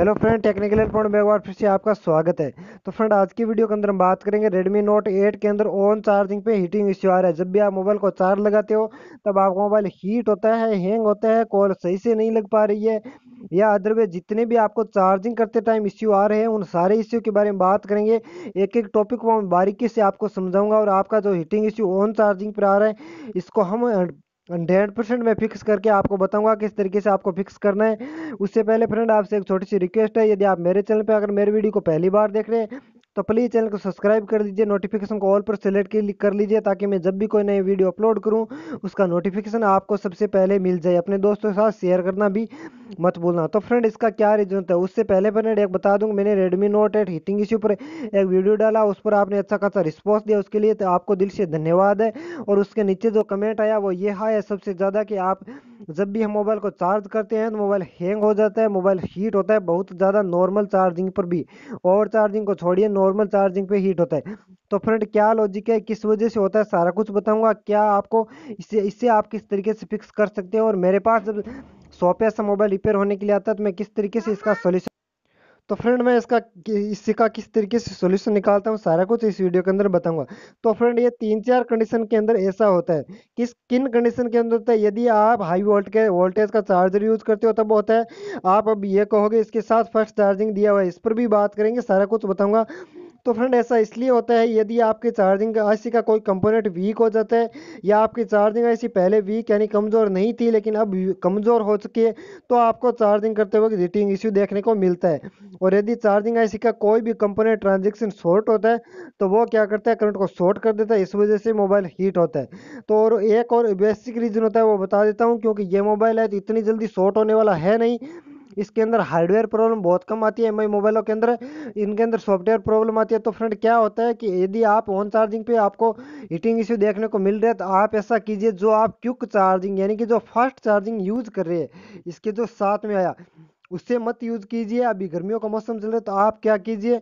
hello friend technical point में एक बार फिर से आपका स्वागत है तो फ्रेंड आज की वीडियो के अंदर हम बात करेंगे रेडमी नोट 8 के अंदर ऑन चार्जिंग पे हीटिंग इश्यू आ रहा है जब भी आप मोबाइल को चार्ज लगाते हो तब आपका मोबाइल हीट होता है हैंग होता है कॉल सही से नहीं लग पा रही है या अदरवाइज जितने भी आपको चार्जिंग करते टाइम इश्यू आ रहे हैं उन सारे इश्यू के बारे में बात करेंगे एक एक टॉपिक को हम बारीकी से आपको समझाऊंगा और आपका जो हीटिंग इश्यू ऑन चार्जिंग पर आ रहा है इसको हम हंड्रेड परसेंट मैं फिक्स करके आपको बताऊंगा किस तरीके से आपको फिक्स करना है उससे पहले फ्रेंड आपसे एक छोटी सी रिक्वेस्ट है यदि आप मेरे चैनल पे अगर मेरे वीडियो को पहली बार देख रहे हैं तो प्लीज़ चैनल को सब्सक्राइब कर लीजिए नोटिफिकेशन को ऑल पर सेलेक्ट कर लीजिए ताकि मैं जब भी कोई नई वीडियो अपलोड करूँ उसका नोटिफिकेशन आपको सबसे पहले मिल जाए अपने दोस्तों के साथ शेयर करना भी मत बोलना तो फ्रेंड इसका क्या रीजन था उससे पहले फ्रेंड एक बता दूंगा मैंने Redmi note eight heating issue पर एक वीडियो डाला उस पर आपने अच्छा खासा रिस्पॉन्स दिया उसके लिए तो आपको दिल से धन्यवाद है और उसके नीचे जो कमेंट आया वो ये है सबसे ज़्यादा कि आप जब भी हम मोबाइल को चार्ज करते हैं तो मोबाइल हैंग हो जाता है मोबाइल हीट होता है बहुत ज़्यादा नॉर्मल चार्जिंग पर भी ओवर चार्जिंग को छोड़िए नॉर्मल चार्जिंग पे हीट होता है तो फ्रेंड क्या लॉजिक है किस वजह से होता है सारा कुछ बताऊंगा क्या आपको इससे इससे आप किस तरीके से फिक्स कर सकते हैं और मेरे पास जब शॉप ऐसा मोबाइल रिपेयर होने के लिए आता है तो मैं किस तरीके से इसका सोल्यूशन तो फ्रेंड मैं इसका इसका किस तरीके से सोल्यूशन निकालता हूँ सारा कुछ इस वीडियो के अंदर बताऊंगा तो फ्रेंड ये तीन चार कंडीशन के अंदर ऐसा होता है किस किन कंडीशन के अंदर होता है यदि आप हाई वोल्ट के वोल्टेज का चार्जर यूज करते हो तब होता है आप अब ये कहोगे इसके साथ फर्स्ट चार्जिंग दिया हुआ है इस पर भी बात करेंगे सारा कुछ बताऊंगा तो फ्रेंड ऐसा इसलिए होता है यदि आपकी चार्जिंग आईसी का कोई कंपोनेंट वीक हो जाता है या आपकी चार्जिंग आईसी पहले वीक यानी कमज़ोर नहीं थी लेकिन अब कमज़ोर हो चुकी है तो आपको चार्जिंग करते वक्त रिटिंग इश्यू देखने को मिलता है और यदि चार्जिंग आईसी का कोई भी कंपोनेंट ट्रांजेक्शन शॉर्ट होता है तो वो क्या करता है करंट को शॉर्ट कर देता है इस वजह से मोबाइल हीट होता है तो और एक और बेसिक रीज़न होता है वो बता देता हूँ क्योंकि ये मोबाइल है तो इतनी जल्दी शॉर्ट होने वाला है नहीं इसके अंदर हार्डवेयर प्रॉब्लम बहुत कम आती है एम मोबाइलों के अंदर इनके अंदर सॉफ्टवेयर प्रॉब्लम आती है तो फ्रेंड क्या होता है कि यदि आप ऑन चार्जिंग पे आपको हीटिंग इश्यू देखने को मिल रहा है तो आप ऐसा कीजिए जो आप क्यूक चार्जिंग यानी कि जो फास्ट चार्जिंग यूज कर रहे हैं इसके जो साथ में आया उससे मत यूज कीजिए अभी गर्मियों का मौसम चल रहा है तो आप क्या कीजिए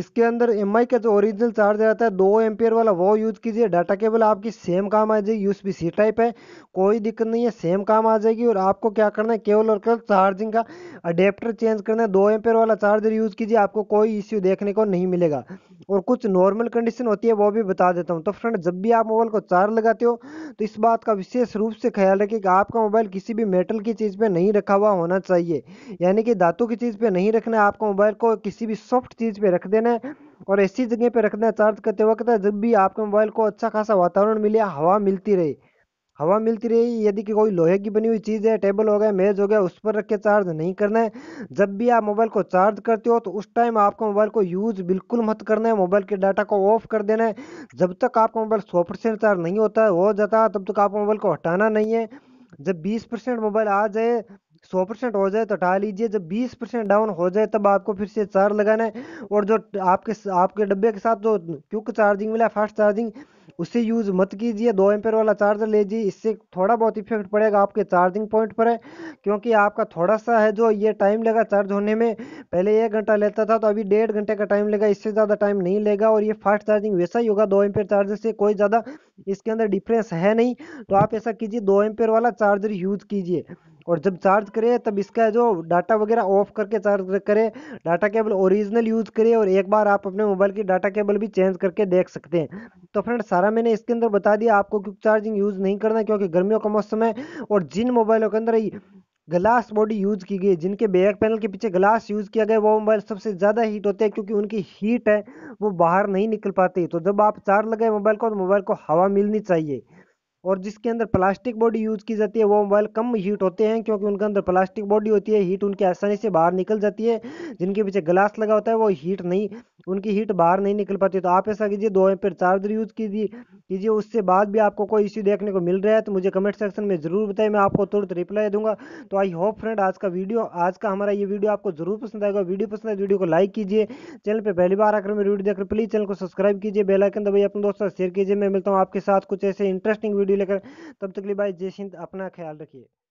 इसके अंदर एम का जो ओरिजिनल चार्जर आता है दो एम्पियर वाला वो यूज़ कीजिए डाटा केबल आपकी सेम काम आ जाएगी यू सी टाइप है कोई दिक्कत नहीं है सेम काम आ जाएगी और आपको क्या करना है केवल और केवल चार्जिंग का अडेप्टर चेंज करना है दो एम्पियर वाला चार्जर यूज़ कीजिए आपको कोई इश्यू देखने को नहीं मिलेगा और कुछ नॉर्मल कंडीशन होती है वो भी बता देता हूँ तो फ्रेंड जब भी आप मोबाइल को चार्ज लगाते हो तो इस बात का विशेष रूप से ख्याल रखें कि आपका मोबाइल किसी भी मेटल की चीज़ पर नहीं रखा हुआ होना चाहिए यानी कि धातु की चीज़ पर नहीं रखना है आपका मोबाइल को किसी भी सॉफ्ट चीज़ पर रख देना है और ऐसी जगह पर रखना है चार्ज करते वक्त जब भी आपके मोबाइल को अच्छा खासा वातावरण मिले हवा मिलती रहे हवा मिलती रही यदि कि कोई लोहे की बनी हुई चीज़ है टेबल हो गया मेज़ हो गया उस पर रख के चार्ज नहीं करना है जब भी आप मोबाइल को चार्ज करते हो तो उस टाइम आपको मोबाइल को यूज़ बिल्कुल मत करना है मोबाइल के डाटा को ऑफ कर देना है जब तक आपका मोबाइल सौ परसेंट चार्ज नहीं होता है हो जाता तब तक आपको मोबाइल को हटाना नहीं है जब बीस परसेंट मोबाइल आ जाए सौ परसेंट हो जाए तो हटा लीजिए जब बीस परसेंट डाउन हो जाए तब आपको फिर से चार्ज लगाना है और जो आपके आपके डब्बे के साथ जो क्यूक चार्जिंग मिला फास्ट चार्जिंग उसे यूज़ मत कीजिए दो एम्पेयर वाला चार्जर लीजिए इससे थोड़ा बहुत इफेक्ट पड़ेगा आपके चार्जिंग पॉइंट पर है क्योंकि आपका थोड़ा सा है जो ये टाइम लगा चार्ज होने में पहले एक घंटा लेता था तो अभी डेढ़ घंटे का टाइम लेगा इससे ज़्यादा टाइम नहीं लेगा और ये फास्ट चार्जिंग वैसा ही होगा दो एम्पेयर चार्जर से कोई ज़्यादा इसके अंदर डिफरेंस है नहीं तो आप ऐसा कीजिए दो एम्पेयर वाला चार्जर यूज़ कीजिए और जब चार्ज करे तब इसका जो डाटा वगैरह ऑफ करके चार्ज करें डाटा केबल ओरिजिनल यूज़ करें और एक बार आप अपने मोबाइल की डाटा केबल भी चेंज करके देख सकते हैं तो फ्रेंड सारा मैंने इसके अंदर बता दिया आपको क्योंकि चार्जिंग यूज़ नहीं करना क्योंकि गर्मियों का मौसम है और जिन मोबाइलों के अंदर ग्लास बॉडी यूज़ की गई जिनके बैक पैनल के पीछे ग्लास यूज़ किया गया वो मोबाइल सबसे ज़्यादा हीट होते हैं क्योंकि उनकी हीट है वो बाहर नहीं निकल पाती तो जब आप चार्ज लगाए मोबाइल को तो मोबाइल को हवा मिलनी चाहिए और जिसके अंदर प्लास्टिक बॉडी यूज़ की जाती है वो मोबाइल कम हीट होते हैं क्योंकि उनके अंदर प्लास्टिक बॉडी होती है हीट उनके आसानी से बाहर निकल जाती है जिनके पीछे ग्लास लगा होता है वो हीट नहीं उनकी हीट बाहर नहीं निकल पाती तो आप ऐसा कीजिए दो एम्पेयर चार्जर यूज़ कीजिए कीजिए उससे बाद भी आपको कोई इश्यू देखने को मिल रहा है तो मुझे कमेंट सेक्शन में ज़रूर बताए मैं आपको तुरंत रिप्लाई दूंगा तो आई होप फ्रेंड आज का वीडियो आज का हमारा ये वीडियो आपको जरूर पसंद आएगा वीडियो पसंद आए वीडियो तो को लाइक कीजिए चैनल पर पहली बार आकर मेरे वीडियो देखकर प्लीज़ चैनल को सब्सक्राइब कीजिए बेलाइकन दबाइए अपने दोस्तों से शेयर कीजिए मैं मिलता हूँ आपके साथ कुछ ऐसे इंटरेस्टिंग वीडियो लेकर तब तक लिए बाय जय सिंह अपना ख्याल रखिए